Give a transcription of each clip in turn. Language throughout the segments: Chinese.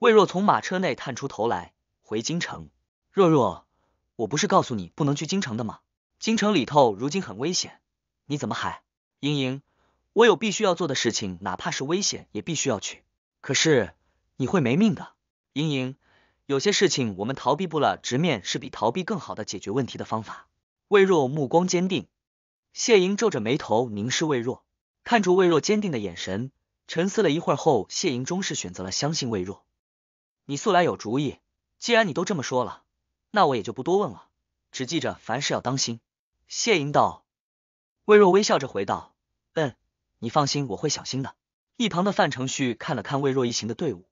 魏若从马车内探出头来，回京城。若若，我不是告诉你不能去京城的吗？京城里头如今很危险，你怎么还？莹莹，我有必须要做的事情，哪怕是危险也必须要去。可是你会没命的，莹莹。有些事情我们逃避不了，直面是比逃避更好的解决问题的方法。魏若目光坚定，谢莹皱着眉头凝视魏若，看住魏若坚定的眼神，沉思了一会儿后，谢莹终是选择了相信魏若。你素来有主意，既然你都这么说了，那我也就不多问了，只记着凡事要当心。谢莹道，魏若微笑着回道，嗯，你放心，我会小心的。一旁的范承旭看了看魏若一行的队伍，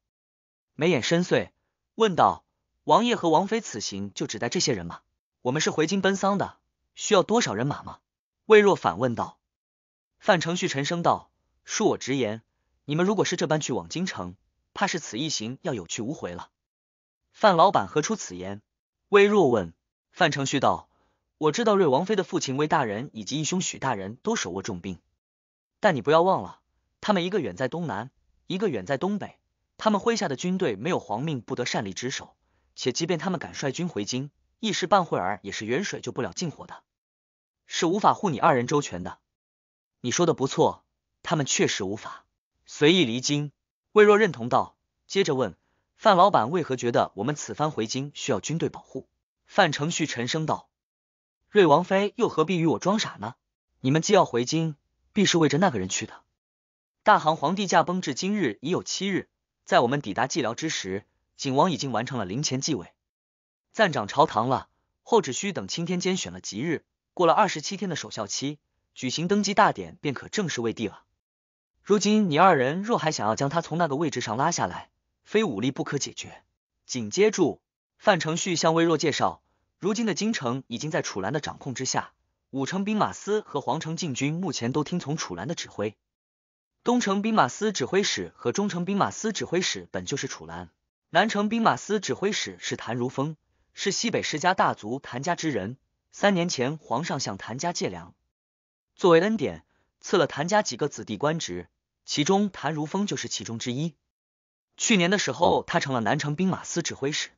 眉眼深邃，问道：王爷和王妃此行就只带这些人吗？我们是回京奔丧的，需要多少人马吗？魏若反问道。范承旭沉声道：恕我直言，你们如果是这般去往京城。怕是此一行要有去无回了。范老板何出此言？微若问范承旭道：“我知道瑞王妃的父亲魏大人以及义兄许大人都手握重兵，但你不要忘了，他们一个远在东南，一个远在东北，他们麾下的军队没有皇命不得擅离职守，且即便他们敢率军回京，一时半会儿也是远水救不了近火的，是无法护你二人周全的。”你说的不错，他们确实无法随意离京。魏若认同道，接着问范老板：“为何觉得我们此番回京需要军队保护？”范承旭沉声道：“瑞王妃又何必与我装傻呢？你们既要回京，必是为着那个人去的。大唐皇帝驾崩至今日已有七日，在我们抵达寂寥之时，景王已经完成了陵前继位，暂掌朝堂了。后只需等青天监选了吉日，过了二十七天的守孝期，举行登基大典，便可正式为帝了。”如今你二人若还想要将他从那个位置上拉下来，非武力不可解决。紧接着，范承旭向魏若介绍，如今的京城已经在楚兰的掌控之下，五城兵马司和皇城禁军目前都听从楚兰的指挥。东城兵马司指挥使和中城兵马司指挥使本就是楚兰，南城兵马司指挥使是谭如风，是西北世家大族谭家之人。三年前，皇上向谭家借粮，作为恩典，赐了谭家几个子弟官职。其中谭如风就是其中之一。去年的时候，他成了南城兵马司指挥使。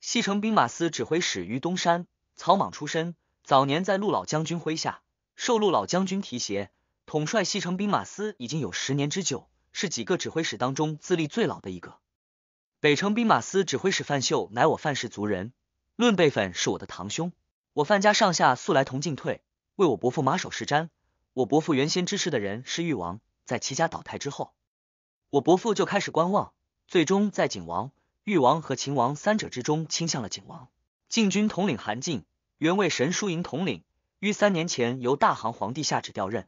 西城兵马司指挥使于东山，草莽出身，早年在陆老将军麾下，受陆老将军提携，统帅西城兵马司已经有十年之久，是几个指挥使当中资历最老的一个。北城兵马司指挥使范秀，乃我范氏族人，论辈分是我的堂兄。我范家上下素来同进退，为我伯父马首是瞻。我伯父原先支持的人是誉王。在齐家倒台之后，我伯父就开始观望，最终在景王、誉王和秦王三者之中倾向了景王。禁军统领韩进，原为神书营统领，于三年前由大行皇帝下旨调任。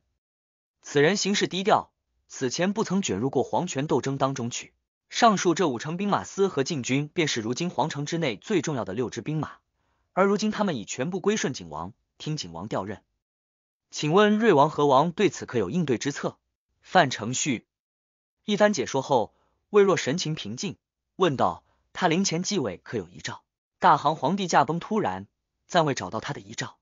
此人行事低调，此前不曾卷入过皇权斗争当中去。上述这五成兵马司和禁军，便是如今皇城之内最重要的六支兵马，而如今他们已全部归顺景王，听景王调任。请问瑞王和王对此可有应对之策？范承旭一番解说后，魏若神情平静，问道：“他陵前继位可有遗诏？大行皇帝驾崩突然，暂未找到他的遗诏。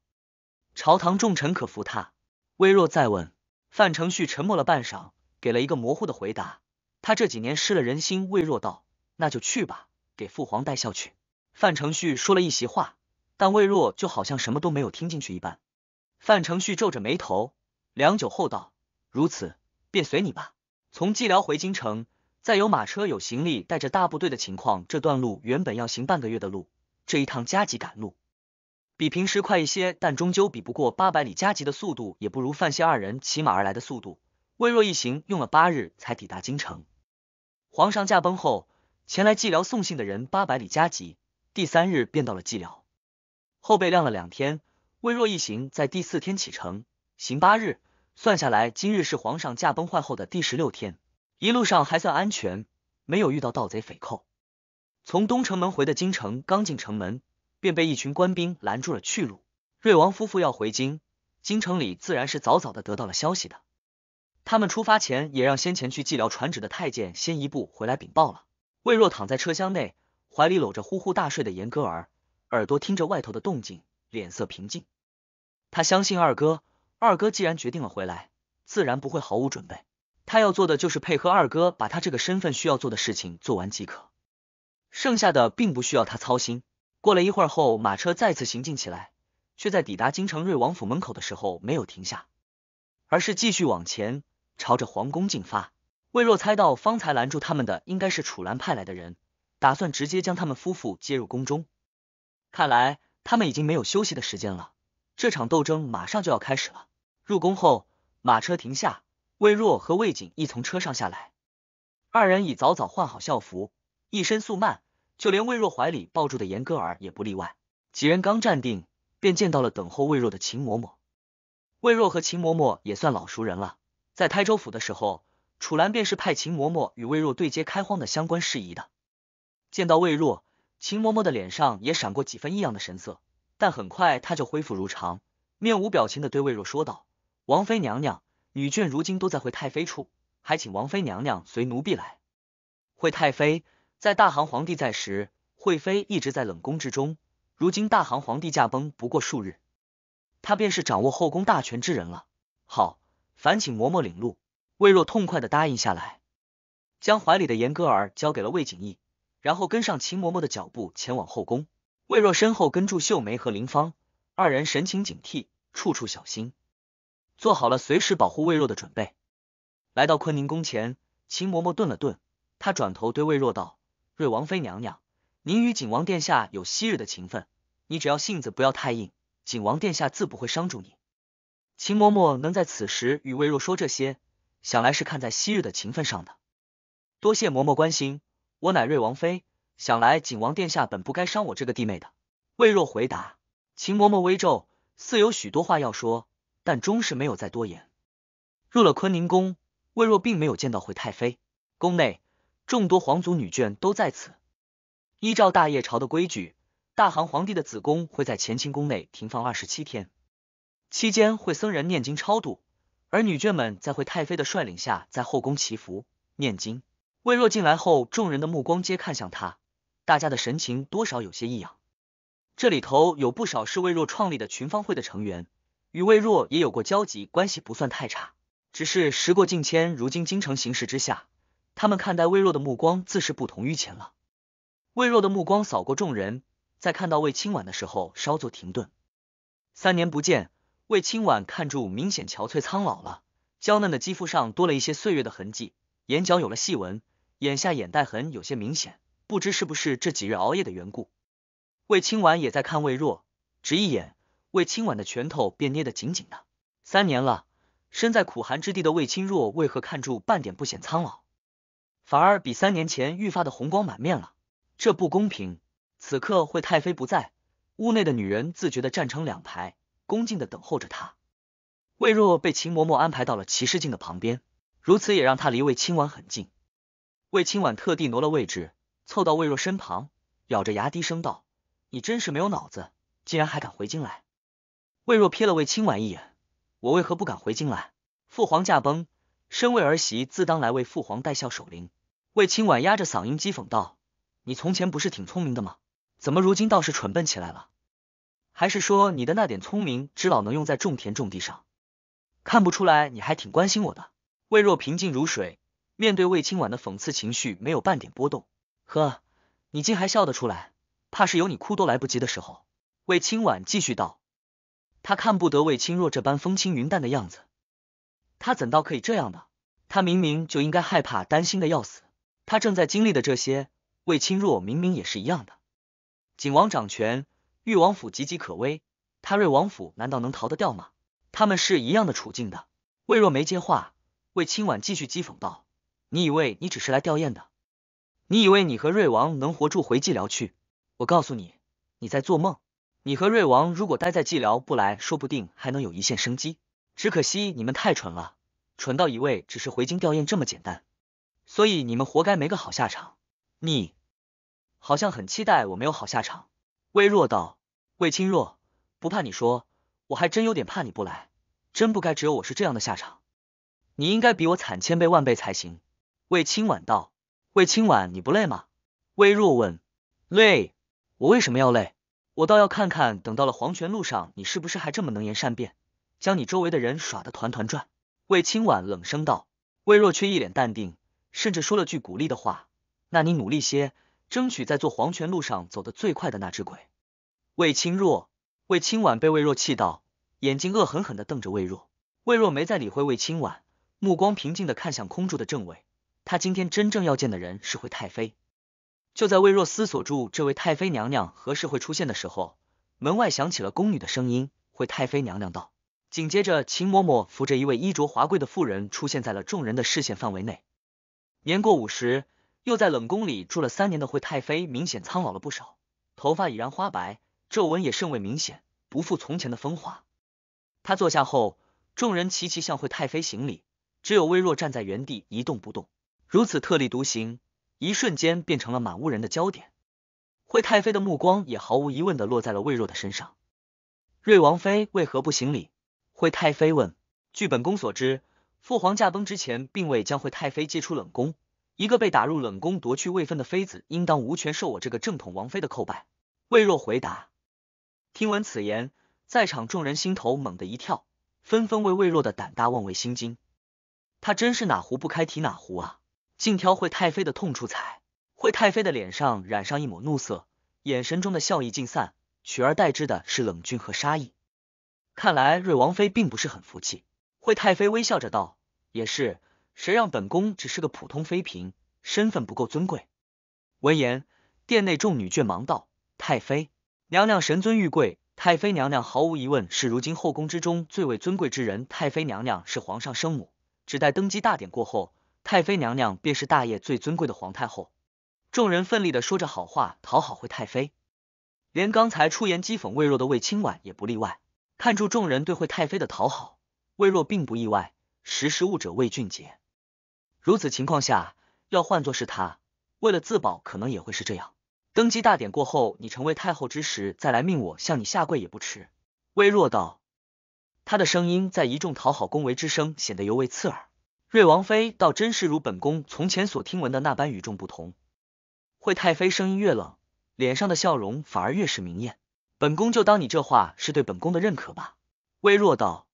朝堂重臣可服他？”魏若再问，范承旭沉默了半晌，给了一个模糊的回答：“他这几年失了人心。”魏若道：“那就去吧，给父皇带孝去。”范承旭说了一席话，但魏若就好像什么都没有听进去一般。范承旭皱着眉头，良久后道：“如此。”便随你吧。从蓟辽回京城，再有马车、有行李、带着大部队的情况，这段路原本要行半个月的路，这一趟加急赶路，比平时快一些，但终究比不过八百里加急的速度，也不如范闲二人骑马而来的速度。魏若一行用了八日才抵达京城。皇上驾崩后，前来寂辽送信的人八百里加急，第三日便到了蓟辽。后背晾了两天，魏若一行在第四天启程，行八日。算下来，今日是皇上驾崩坏后的第十六天。一路上还算安全，没有遇到盗贼匪寇。从东城门回的京城，刚进城门便被一群官兵拦住了去路。瑞王夫妇要回京，京城里自然是早早的得到了消息的。他们出发前也让先前去寂寥传旨的太监先一步回来禀报了。魏若躺在车厢内，怀里搂着呼呼大睡的严歌儿，耳朵听着外头的动静，脸色平静。他相信二哥。二哥既然决定了回来，自然不会毫无准备。他要做的就是配合二哥，把他这个身份需要做的事情做完即可，剩下的并不需要他操心。过了一会儿后，马车再次行进起来，却在抵达京城瑞王府门口的时候没有停下，而是继续往前，朝着皇宫进发。魏若猜到，方才拦住他们的应该是楚兰派来的人，打算直接将他们夫妇接入宫中。看来他们已经没有休息的时间了。这场斗争马上就要开始了。入宫后，马车停下，魏若和魏景亦从车上下来，二人已早早换好校服，一身素慢，就连魏若怀里抱住的严歌儿也不例外。几人刚站定，便见到了等候魏若的秦嬷嬷。魏若和秦嬷嬷也算老熟人了，在台州府的时候，楚兰便是派秦嬷嬷与魏若对接开荒的相关事宜的。见到魏若，秦嬷嬷的脸上也闪过几分异样的神色。但很快他就恢复如常，面无表情的对魏若说道：“王妃娘娘，女眷如今都在惠太妃处，还请王妃娘娘随奴婢来惠太妃。在大行皇帝在时，惠妃一直在冷宫之中，如今大行皇帝驾崩不过数日，她便是掌握后宫大权之人了。好，烦请嬷嬷领路。”魏若痛快的答应下来，将怀里的严歌儿交给了魏景逸，然后跟上秦嬷嬷的脚步前往后宫。魏若身后跟住秀梅和林芳二人，神情警惕，处处小心，做好了随时保护魏若的准备。来到坤宁宫前，秦嬷嬷顿了顿，她转头对魏若道：“瑞王妃娘娘，您与景王殿下有昔日的情分，你只要性子不要太硬，景王殿下自不会伤住你。”秦嬷嬷能在此时与魏若说这些，想来是看在昔日的情分上的。多谢嬷嬷关心，我乃瑞王妃。想来景王殿下本不该伤我这个弟妹的。魏若回答。秦嬷嬷微皱，似有许多话要说，但终是没有再多言。入了坤宁宫，魏若并没有见到惠太妃。宫内众多皇族女眷都在此。依照大业朝的规矩，大韩皇帝的子宫会在乾清宫内停放二十七天，期间会僧人念经超度，而女眷们在惠太妃的率领下在后宫祈福念经。魏若进来后，众人的目光皆看向她。大家的神情多少有些异样，这里头有不少是魏若创立的群芳会的成员，与魏若也有过交集，关系不算太差。只是时过境迁，如今京城形势之下，他们看待魏若的目光自是不同于前了。魏若的目光扫过众人，在看到魏清婉的时候稍作停顿。三年不见，魏清婉看住明显憔悴苍老了，娇嫩的肌肤上多了一些岁月的痕迹，眼角有了细纹，眼下眼袋痕有些明显。不知是不是这几日熬夜的缘故，魏清婉也在看魏若，只一眼，魏清婉的拳头便捏得紧紧的。三年了，身在苦寒之地的魏清若为何看住半点不显苍老，反而比三年前愈发的红光满面了？这不公平！此刻惠太妃不在，屋内的女人自觉的站成两排，恭敬的等候着她。魏若被秦嬷嬷安排到了齐世敬的旁边，如此也让她离魏清婉很近。魏清婉特地挪了位置。凑到魏若身旁，咬着牙低声道：“你真是没有脑子，竟然还敢回京来！”魏若瞥了魏清婉一眼：“我为何不敢回京来？父皇驾崩，身为儿媳，自当来为父皇戴孝守灵。”魏清婉压着嗓音讥讽道：“你从前不是挺聪明的吗？怎么如今倒是蠢笨起来了？还是说你的那点聪明只老能用在种田种地上？看不出来你还挺关心我的。”魏若平静如水，面对魏清婉的讽刺，情绪没有半点波动。呵，你竟还笑得出来，怕是有你哭都来不及的时候。魏清婉继续道，他看不得魏清若这般风轻云淡的样子，他怎道可以这样呢？他明明就应该害怕、担心的要死。他正在经历的这些，魏清若明明也是一样的。景王掌权，豫王府岌岌可危，他瑞王府难道能逃得掉吗？他们是一样的处境的。魏若没接话，魏清婉继续讥讽道：“你以为你只是来吊唁的？”你以为你和瑞王能活住回寂寥去？我告诉你，你在做梦。你和瑞王如果待在寂寥不来，说不定还能有一线生机。只可惜你们太蠢了，蠢到以为只是回京吊唁这么简单。所以你们活该没个好下场。你好像很期待我没有好下场。魏若道，魏清若，不怕你说，我还真有点怕你不来。真不该只有我是这样的下场，你应该比我惨千倍万倍才行。魏清婉道。魏清婉，你不累吗？魏若问。累？我为什么要累？我倒要看看，等到了黄泉路上，你是不是还这么能言善辩，将你周围的人耍得团团转。魏清婉冷声道。魏若却一脸淡定，甚至说了句鼓励的话：“那你努力些，争取在做黄泉路上走得最快的那只鬼。”魏清若、魏清婉被魏若气到，眼睛恶狠狠地瞪着魏若。魏若没再理会魏清婉，目光平静地看向空住的正位。他今天真正要见的人是惠太妃。就在魏若思索住这位太妃娘娘何时会出现的时候，门外响起了宫女的声音：“惠太妃娘娘道。”紧接着，秦嬷嬷扶着一位衣着华贵的妇人出现在了众人的视线范围内。年过五十，又在冷宫里住了三年的惠太妃明显苍老了不少，头发已然花白，皱纹也甚为明显，不复从前的风华。她坐下后，众人齐齐向惠太妃行礼，只有微若站在原地一动不动。如此特立独行，一瞬间变成了满屋人的焦点。惠太妃的目光也毫无疑问的落在了魏若的身上。瑞王妃为何不行礼？惠太妃问。据本宫所知，父皇驾崩之前，并未将惠太妃接出冷宫。一个被打入冷宫、夺去位分的妃子，应当无权受我这个正统王妃的叩拜。魏若回答。听闻此言，在场众人心头猛的一跳，纷纷为魏若的胆大妄为心惊。他真是哪壶不开提哪壶啊！竟挑惠太妃的痛处踩。惠太妃的脸上染上一抹怒色，眼神中的笑意尽散，取而代之的是冷峻和杀意。看来瑞王妃并不是很服气。惠太妃微笑着道：“也是，谁让本宫只是个普通妃嫔，身份不够尊贵。”闻言，殿内众女眷忙道：“太妃娘娘神尊玉贵，太妃娘娘毫无疑问是如今后宫之中最为尊贵之人。太妃娘娘是皇上生母，只待登基大典过后。”太妃娘娘便是大业最尊贵的皇太后，众人奋力的说着好话讨好惠太妃，连刚才出言讥讽魏若的魏清婉也不例外。看住众人对惠太妃的讨好，魏若并不意外。识时务者为俊杰，如此情况下，要换作是他，为了自保，可能也会是这样。登基大典过后，你成为太后之时，再来命我向你下跪也不迟。魏若道，他的声音在一众讨好恭维之声显得尤为刺耳。瑞王妃倒真是如本宫从前所听闻的那般与众不同。惠太妃声音越冷，脸上的笑容反而越是明艳。本宫就当你这话是对本宫的认可吧。魏若道，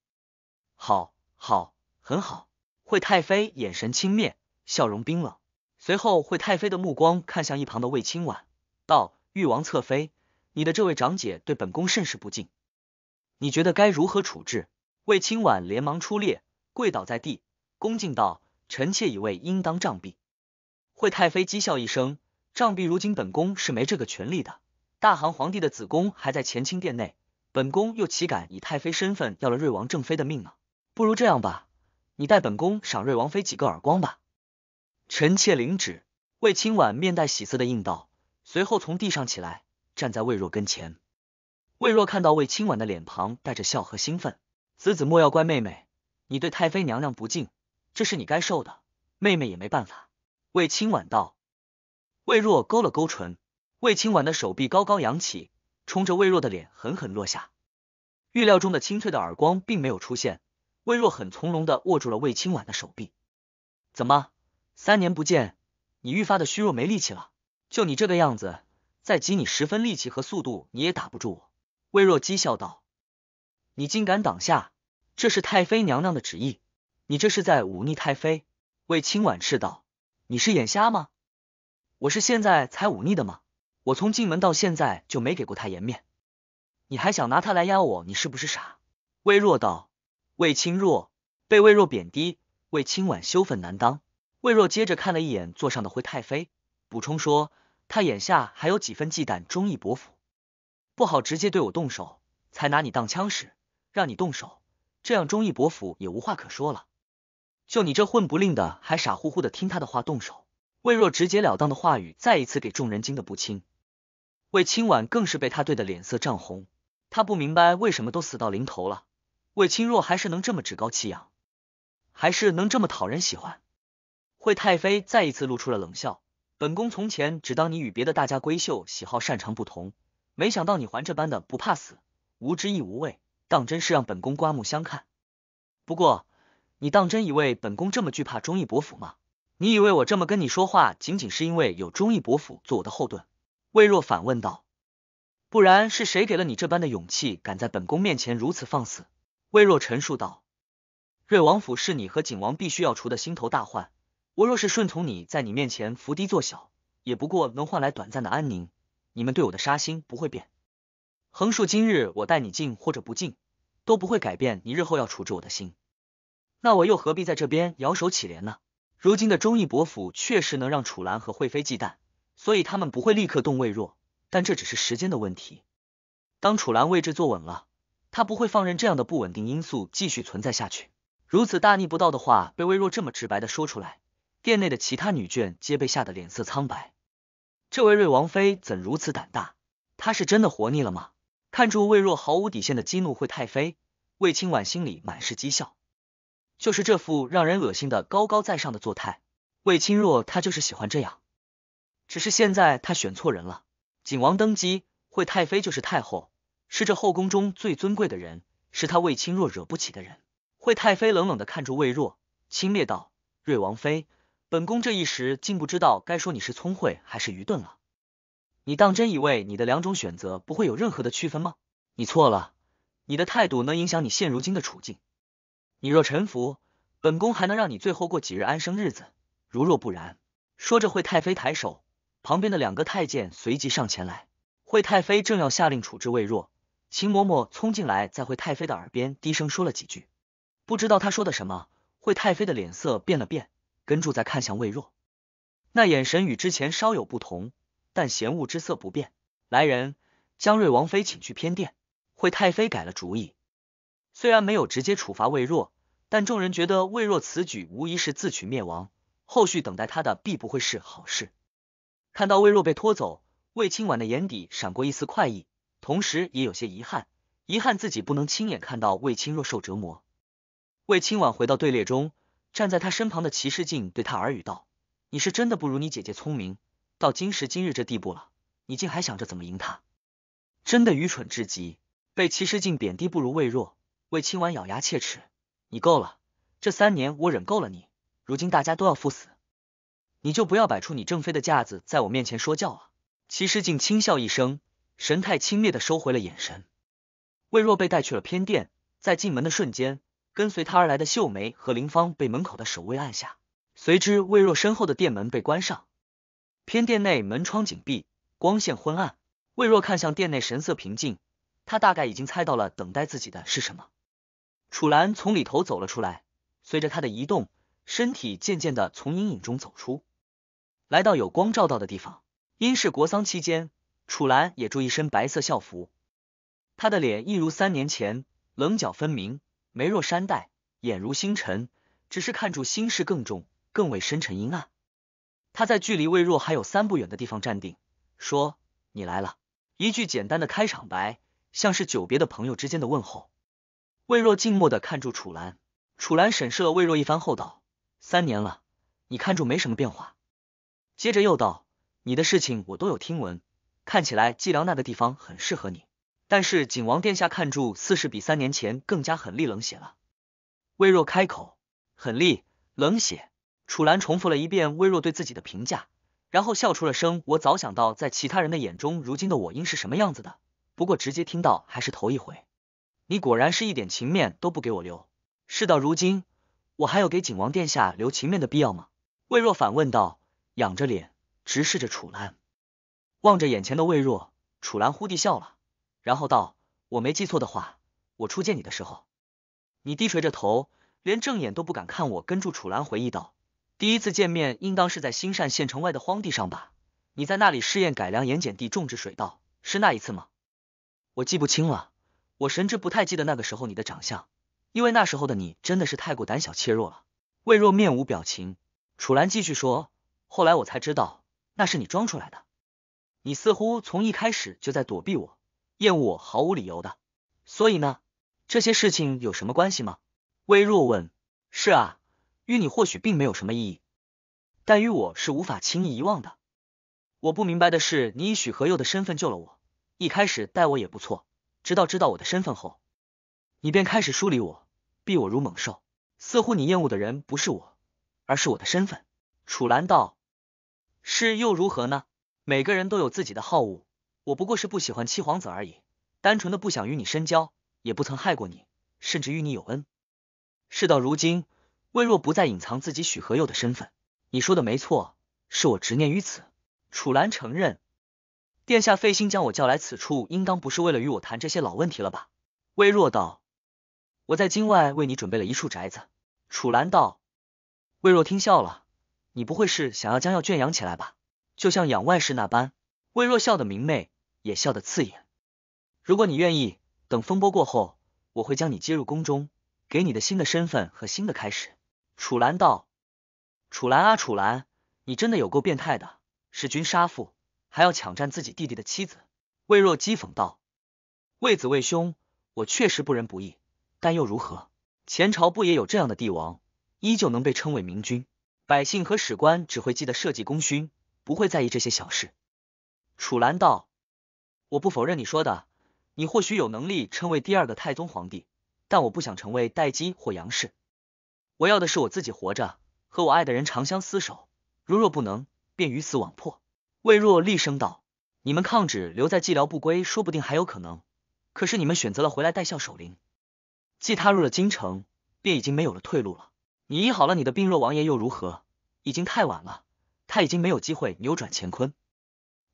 好，好，很好。惠太妃眼神轻蔑，笑容冰冷。随后，惠太妃的目光看向一旁的魏清婉，道：“誉王侧妃，你的这位长姐对本宫甚是不敬，你觉得该如何处置？”魏清婉连忙出列，跪倒在地。恭敬道：“臣妾以为应当杖毙。”惠太妃讥笑一声：“杖毙，如今本宫是没这个权利的。大韩皇帝的子宫还在乾清殿内，本宫又岂敢以太妃身份要了瑞王正妃的命呢？不如这样吧，你代本宫赏瑞王妃几个耳光吧。”臣妾领旨。魏清婉面带喜色的应道，随后从地上起来，站在魏若跟前。魏若看到魏清婉的脸庞带着笑和兴奋，子子莫要怪妹妹，你对太妃娘娘不敬。这是你该受的，妹妹也没办法。魏清婉道。魏若勾了勾唇，魏清婉的手臂高高扬起，冲着魏若的脸狠狠落下。预料中的清脆的耳光并没有出现，魏若很从容的握住了魏清婉的手臂。怎么，三年不见，你愈发的虚弱没力气了？就你这个样子，再挤你十分力气和速度，你也打不住我。魏若讥笑道。你竟敢挡下？这是太妃娘娘的旨意。你这是在忤逆太妃？魏清婉斥道：“你是眼瞎吗？我是现在才忤逆的吗？我从进门到现在就没给过他颜面，你还想拿他来压我？你是不是傻？”魏若道。魏清若被魏若贬低，魏清婉羞愤难当。魏若接着看了一眼坐上的灰太妃，补充说：“他眼下还有几分忌惮忠义伯府，不好直接对我动手，才拿你当枪使，让你动手，这样忠义伯府也无话可说了。”就你这混不吝的，还傻乎乎的听他的话动手。魏若直截了当的话语再一次给众人惊得不轻，魏清婉更是被他怼得脸色涨红。他不明白为什么都死到临头了，魏清若还是能这么趾高气扬，还是能这么讨人喜欢。惠太妃再一次露出了冷笑，本宫从前只当你与别的大家闺秀喜好擅长不同，没想到你还这般的不怕死，无知亦无畏，当真是让本宫刮目相看。不过。你当真以为本宫这么惧怕忠义伯府吗？你以为我这么跟你说话，仅仅是因为有忠义伯府做我的后盾？魏若反问道。不然是谁给了你这般的勇气，敢在本宫面前如此放肆？魏若陈述道。瑞王府是你和景王必须要除的心头大患，我若是顺从你，在你面前伏低做小，也不过能换来短暂的安宁。你们对我的杀心不会变，横竖今日我带你进或者不进，都不会改变你日后要处置我的心。那我又何必在这边摇手乞怜呢？如今的忠义伯府确实能让楚兰和惠妃忌惮，所以他们不会立刻动魏若，但这只是时间的问题。当楚兰位置坐稳了，他不会放任这样的不稳定因素继续存在下去。如此大逆不道的话被魏若这么直白的说出来，殿内的其他女眷皆被吓得脸色苍白。这位瑞王妃怎如此胆大？她是真的活腻了吗？看住魏若毫无底线的激怒惠太妃，魏清婉心里满是讥笑。就是这副让人恶心的高高在上的作态，魏清若他就是喜欢这样。只是现在他选错人了。景王登基，惠太妃就是太后，是这后宫中最尊贵的人，是他魏清若惹不起的人。惠太妃冷冷的看着魏若，轻蔑道：“瑞王妃，本宫这一时竟不知道该说你是聪慧还是愚钝了。你当真以为你的两种选择不会有任何的区分吗？你错了，你的态度能影响你现如今的处境。”你若臣服，本宫还能让你最后过几日安生日子。如若不然，说着，惠太妃抬手，旁边的两个太监随即上前来。惠太妃正要下令处置魏若，秦嬷嬷冲进来，在惠太妃的耳边低声说了几句，不知道她说的什么。惠太妃的脸色变了变，跟住在看向魏若，那眼神与之前稍有不同，但嫌恶之色不变。来人，将瑞王妃请去偏殿。惠太妃改了主意，虽然没有直接处罚魏若。但众人觉得魏若此举无疑是自取灭亡，后续等待他的必不会是好事。看到魏若被拖走，魏清婉的眼底闪过一丝快意，同时也有些遗憾，遗憾自己不能亲眼看到魏清若受折磨。魏清婉回到队列中，站在他身旁的齐世静对他耳语道：“你是真的不如你姐姐聪明，到今时今日这地步了，你竟还想着怎么赢他？真的愚蠢至极！”被齐世静贬低不如魏若，魏清婉咬牙切齿。你够了，这三年我忍够了你。如今大家都要赴死，你就不要摆出你正妃的架子，在我面前说教了。齐世静轻笑一声，神态轻蔑的收回了眼神。魏若被带去了偏殿，在进门的瞬间，跟随他而来的秀梅和林芳被门口的守卫按下，随之魏若身后的殿门被关上。偏殿内门窗紧闭，光线昏暗。魏若看向殿内，神色平静，他大概已经猜到了等待自己的是什么。楚兰从里头走了出来，随着他的移动，身体渐渐的从阴影中走出，来到有光照到的地方。因是国丧期间，楚兰也着一身白色校服。他的脸一如三年前，棱角分明，眉若山黛，眼如星辰，只是看住心事更重，更为深沉阴暗。他在距离魏若还有三步远的地方站定，说：“你来了。”一句简单的开场白，像是久别的朋友之间的问候。魏若静默的看住楚兰，楚兰审视了魏若一番后道：“三年了，你看住没什么变化。”接着又道：“你的事情我都有听闻，看起来季良那个地方很适合你。但是景王殿下看住似是比三年前更加狠厉冷血了。”魏若开口：“狠厉冷血。”楚兰重复了一遍魏若对自己的评价，然后笑出了声：“我早想到在其他人的眼中，如今的我应是什么样子的，不过直接听到还是头一回。”你果然是一点情面都不给我留。事到如今，我还有给景王殿下留情面的必要吗？魏若反问道，仰着脸直视着楚兰，望着眼前的魏若，楚兰忽地笑了，然后道：“我没记错的话，我初见你的时候，你低垂着头，连正眼都不敢看我。”跟住楚兰回忆道：“第一次见面，应当是在兴善县城外的荒地上吧？你在那里试验改良盐碱地种植水稻，是那一次吗？我记不清了。”我神志不太记得那个时候你的长相，因为那时候的你真的是太过胆小怯弱了。魏若面无表情，楚岚继续说，后来我才知道那是你装出来的。你似乎从一开始就在躲避我，厌恶我毫无理由的。所以呢，这些事情有什么关系吗？魏若问。是啊，与你或许并没有什么意义，但与我是无法轻易遗忘的。我不明白的是，你以许和佑的身份救了我，一开始待我也不错。直到知道我的身份后，你便开始疏离我，避我如猛兽。似乎你厌恶的人不是我，而是我的身份。楚兰道：“是又如何呢？每个人都有自己的好恶，我不过是不喜欢七皇子而已，单纯的不想与你深交，也不曾害过你，甚至与你有恩。事到如今，魏若不再隐藏自己许和佑的身份。你说的没错，是我执念于此。”楚兰承认。殿下费心将我叫来此处，应当不是为了与我谈这些老问题了吧？魏若道，我在京外为你准备了一处宅子。楚兰道，魏若听笑了，你不会是想要将要圈养起来吧？就像养外室那般。魏若笑的明媚，也笑得刺眼。如果你愿意，等风波过后，我会将你接入宫中，给你的新的身份和新的开始。楚兰道，楚兰啊楚兰，你真的有够变态的，弑君杀父。还要抢占自己弟弟的妻子，魏若讥讽道：“魏子魏兄，我确实不仁不义，但又如何？前朝不也有这样的帝王，依旧能被称为明君？百姓和史官只会记得社稷功勋，不会在意这些小事。”楚兰道：“我不否认你说的，你或许有能力称为第二个太宗皇帝，但我不想成为代基或杨氏。我要的是我自己活着，和我爱的人长相厮守。如若不能，便鱼死网破。”魏若厉声道：“你们抗旨留在寂寥不归，说不定还有可能。可是你们选择了回来带孝守灵，既踏入了京城，便已经没有了退路了。你医好了你的病，若王爷又如何？已经太晚了，他已经没有机会扭转乾坤。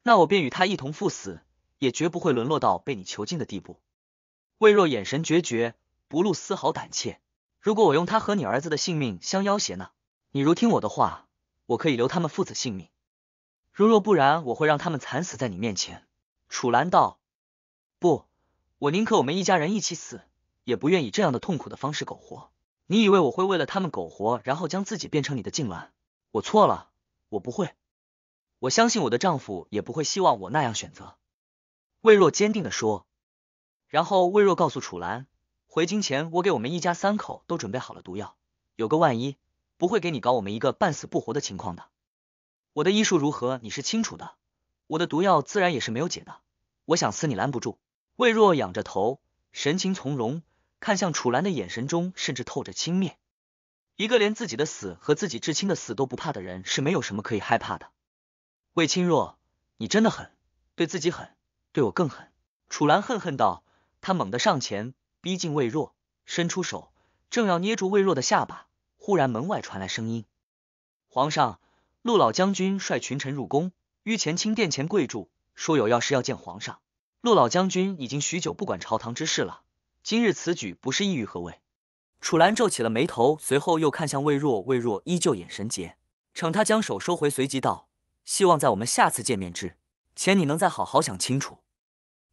那我便与他一同赴死，也绝不会沦落到被你囚禁的地步。”魏若眼神决绝，不露丝毫胆怯。如果我用他和你儿子的性命相要挟呢？你如听我的话，我可以留他们父子性命。如若不然，我会让他们惨死在你面前。”楚兰道，“不，我宁可我们一家人一起死，也不愿以这样的痛苦的方式苟活。你以为我会为了他们苟活，然后将自己变成你的痉挛？我错了，我不会。我相信我的丈夫也不会希望我那样选择。”魏若坚定的说，然后魏若告诉楚兰，回京前我给我们一家三口都准备好了毒药，有个万一，不会给你搞我们一个半死不活的情况的。我的医术如何，你是清楚的。我的毒药自然也是没有解的。我想死你拦不住。魏若仰着头，神情从容，看向楚岚的眼神中甚至透着轻蔑。一个连自己的死和自己至亲的死都不怕的人，是没有什么可以害怕的。魏清若，你真的狠，对自己狠，对我更狠。楚岚恨恨道，他猛地上前逼近魏若，伸出手，正要捏住魏若的下巴，忽然门外传来声音：皇上。陆老将军率群臣入宫，于前清殿前跪住，说有要事要见皇上。陆老将军已经许久不管朝堂之事了，今日此举不是意欲何为？楚兰皱起了眉头，随后又看向魏若，魏若依旧眼神洁，惩他将手收回，随即道：“希望在我们下次见面之前，你能再好好想清楚。”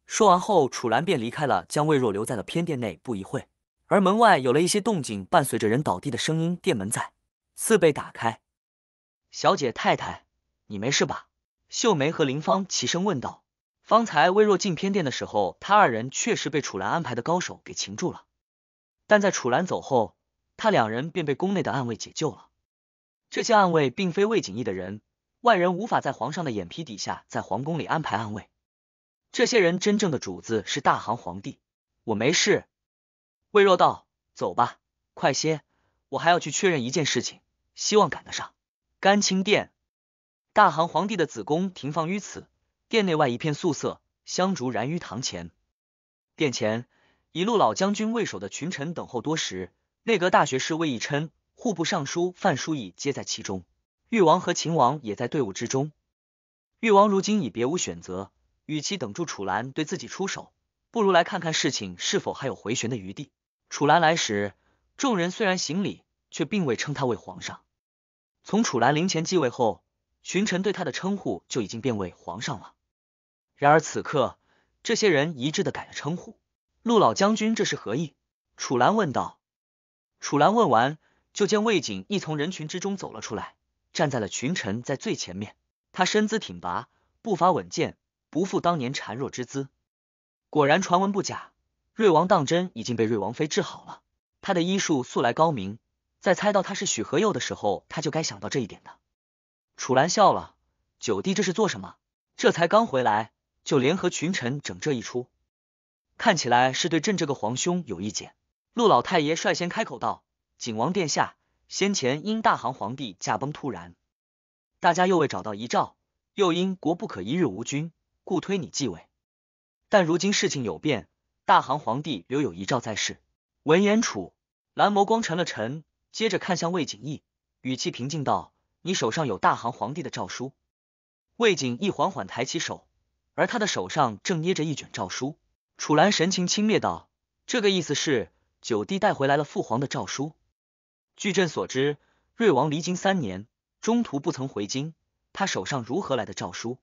说完后，楚兰便离开了，将魏若留在了偏殿内。不一会，而门外有了一些动静，伴随着人倒地的声音，殿门在次被打开。小姐、太太，你没事吧？秀梅和林芳齐声问道。方才魏若进偏殿的时候，他二人确实被楚兰安排的高手给擒住了，但在楚兰走后，他两人便被宫内的暗卫解救了。这些暗卫并非魏景逸的人，外人无法在皇上的眼皮底下在皇宫里安排暗卫。这些人真正的主子是大行皇帝。我没事，魏若道。走吧，快些，我还要去确认一件事情，希望赶得上。甘清殿，大韩皇帝的子宫停放于此。殿内外一片素色，香烛燃于堂前。殿前以陆老将军为首的群臣等候多时，内阁大学士魏义琛、户部尚书范叔义皆在其中。誉王和秦王也在队伍之中。誉王如今已别无选择，与其等住楚兰对自己出手，不如来看看事情是否还有回旋的余地。楚兰来时，众人虽然行礼，却并未称他为皇上。从楚兰陵前继位后，群臣对他的称呼就已经变为皇上了。然而此刻，这些人一致的改了称呼。陆老将军，这是何意？楚兰问道。楚兰问完，就见魏景亦从人群之中走了出来，站在了群臣在最前面。他身姿挺拔，步伐稳健，不负当年孱弱之姿。果然传闻不假，瑞王当真已经被瑞王妃治好了。他的医术素来高明。在猜到他是许和佑的时候，他就该想到这一点的。楚兰笑了，九弟这是做什么？这才刚回来就联合群臣整这一出，看起来是对朕这个皇兄有意见。陆老太爷率先开口道：“景王殿下，先前因大行皇帝驾崩突然，大家又未找到遗诏，又因国不可一日无君，故推你继位。但如今事情有变，大行皇帝留有遗诏在世。”闻言，楚蓝眸光沉了沉。接着看向魏景逸，语气平静道：“你手上有大行皇帝的诏书。”魏景逸缓缓抬起手，而他的手上正捏着一卷诏书。楚兰神情轻蔑道：“这个意思是九弟带回来了父皇的诏书？据朕所知，瑞王离京三年，中途不曾回京，他手上如何来的诏书？”